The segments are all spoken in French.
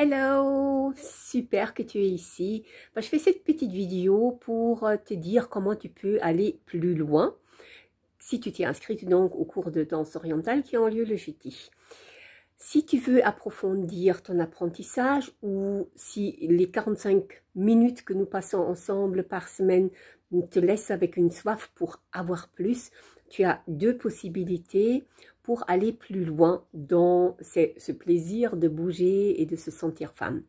Hello, super que tu es ici. Bah, je fais cette petite vidéo pour euh, te dire comment tu peux aller plus loin si tu t'es inscrite donc au cours de danse orientale qui a lieu le jeudi. Si tu veux approfondir ton apprentissage ou si les 45 minutes que nous passons ensemble par semaine te laissent avec une soif pour avoir plus, tu as deux possibilités pour aller plus loin dans ce, ce plaisir de bouger et de se sentir femme.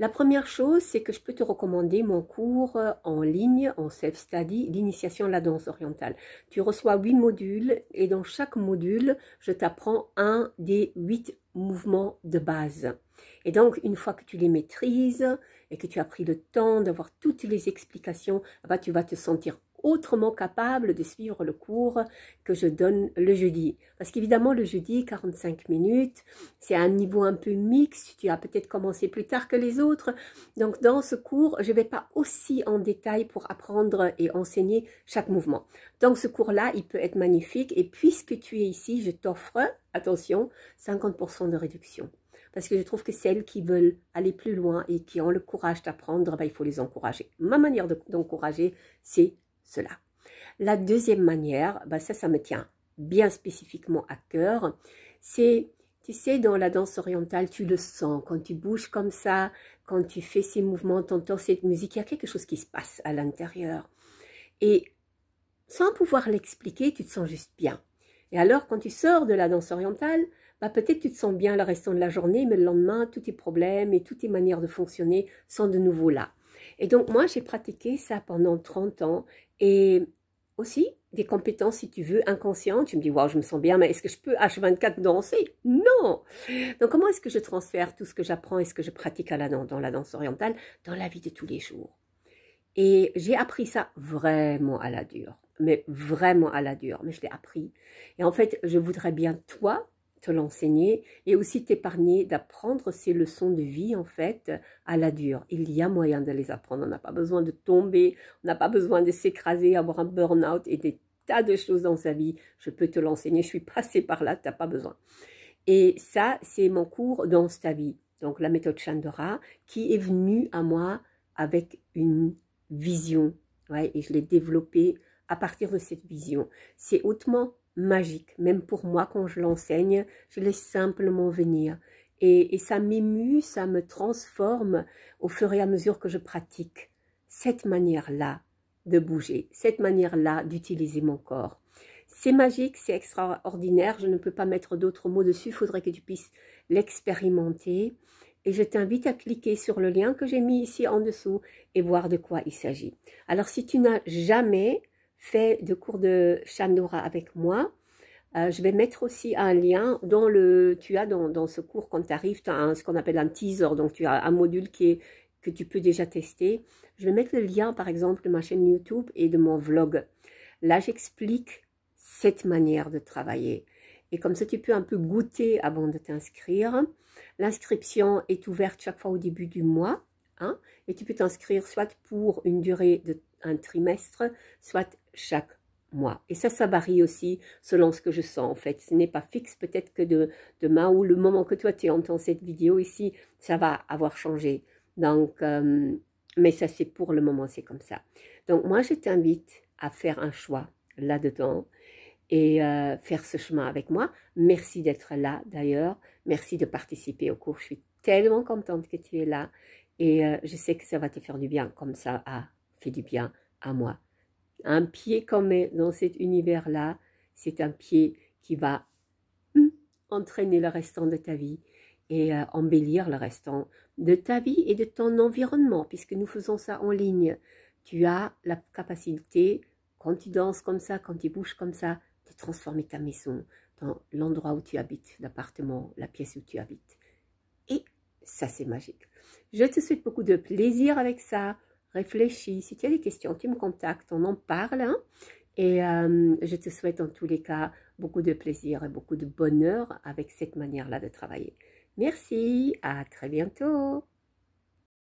La première chose, c'est que je peux te recommander mon cours euh, en ligne, en self-study, l'initiation à la danse orientale. Tu reçois huit modules et dans chaque module, je t'apprends un des huit mouvements de base. Et donc, une fois que tu les maîtrises et que tu as pris le temps d'avoir toutes les explications, ah bah, tu vas te sentir autrement capable de suivre le cours que je donne le jeudi. Parce qu'évidemment, le jeudi, 45 minutes, c'est un niveau un peu mixte, tu as peut-être commencé plus tard que les autres. Donc, dans ce cours, je ne vais pas aussi en détail pour apprendre et enseigner chaque mouvement. Donc, ce cours-là, il peut être magnifique. Et puisque tu es ici, je t'offre, attention, 50% de réduction parce que je trouve que celles qui veulent aller plus loin et qui ont le courage d'apprendre, ben, il faut les encourager. Ma manière d'encourager, c'est cela. La deuxième manière, bah, ça, ça me tient bien spécifiquement à cœur, c'est, tu sais, dans la danse orientale, tu le sens, quand tu bouges comme ça, quand tu fais ces mouvements, entends cette musique, il y a quelque chose qui se passe à l'intérieur. Et sans pouvoir l'expliquer, tu te sens juste bien. Et alors, quand tu sors de la danse orientale, bah peut-être tu te sens bien le restant de la journée, mais le lendemain, tous tes problèmes et toutes tes manières de fonctionner sont de nouveau là. Et donc, moi, j'ai pratiqué ça pendant 30 ans et aussi des compétences, si tu veux, inconscientes. Tu me dis, waouh, je me sens bien, mais est-ce que je peux H24 danser Non Donc, comment est-ce que je transfère tout ce que j'apprends et ce que je pratique à la, dans la danse orientale dans la vie de tous les jours Et j'ai appris ça vraiment à la dure, mais vraiment à la dure, mais je l'ai appris. Et en fait, je voudrais bien, toi, te l'enseigner et aussi t'épargner d'apprendre ces leçons de vie en fait à la dure. Il y a moyen de les apprendre, on n'a pas besoin de tomber, on n'a pas besoin de s'écraser, avoir un burn-out et des tas de choses dans sa vie. Je peux te l'enseigner, je suis passée par là, tu n'as pas besoin. Et ça, c'est mon cours dans ta vie. Donc la méthode Chandra qui est venue à moi avec une vision. Ouais, et je l'ai développée à partir de cette vision. C'est hautement magique. Même pour moi, quand je l'enseigne, je laisse simplement venir. Et, ça m'émue, ça me transforme au fur et à mesure que je pratique cette manière-là de bouger, cette manière-là d'utiliser mon corps. C'est magique, c'est extraordinaire, je ne peux pas mettre d'autres mots dessus, il faudrait que tu puisses l'expérimenter. Et je t'invite à cliquer sur le lien que j'ai mis ici en dessous et voir de quoi il s'agit. Alors si tu n'as jamais fait de cours de Chandora avec moi, euh, je vais mettre aussi un lien dans le, tu as dans, ce cours quand tu arrives, tu as ce qu'on appelle un teaser, donc tu as un module qui est, que tu peux déjà tester. Je vais mettre le lien par exemple de ma chaîne YouTube et de mon vlog. Là j'explique cette manière de travailler. Et comme ça tu peux un peu goûter avant de t'inscrire. L'inscription est ouverte chaque fois au début du mois. Hein, et tu peux t'inscrire soit pour une durée d'un trimestre, soit chaque mois. Et ça, ça varie aussi selon ce que je sens en fait. Ce n'est pas fixe, peut-être que demain ou le moment que toi tu entends cette vidéo ici, ça va avoir changé. Donc, euh, mais ça c'est pour le moment, c'est comme ça. Donc moi, je t'invite à faire un choix là-dedans et euh, faire ce chemin avec moi. Merci d'être là d'ailleurs. Merci de participer au cours. Je suis tellement contente que tu es là et euh, je sais que ça va te faire du bien comme ça a fait du bien à moi. Un pied comme dans cet univers-là, c'est un pied qui va hmm, entraîner le restant de ta vie et euh, embellir le restant de ta vie et de ton environnement, puisque nous faisons ça en ligne. Tu as la capacité, quand tu danses comme ça, quand tu bouges comme ça, de transformer ta maison dans l'endroit où tu habites, l'appartement, la pièce où tu habites. Et ça, c'est magique. Je te souhaite beaucoup de plaisir avec ça réfléchis. Si tu as des questions, tu me contactes, on en parle. Hein. Et euh, je te souhaite en tous les cas beaucoup de plaisir et beaucoup de bonheur avec cette manière-là de travailler. Merci, à très bientôt.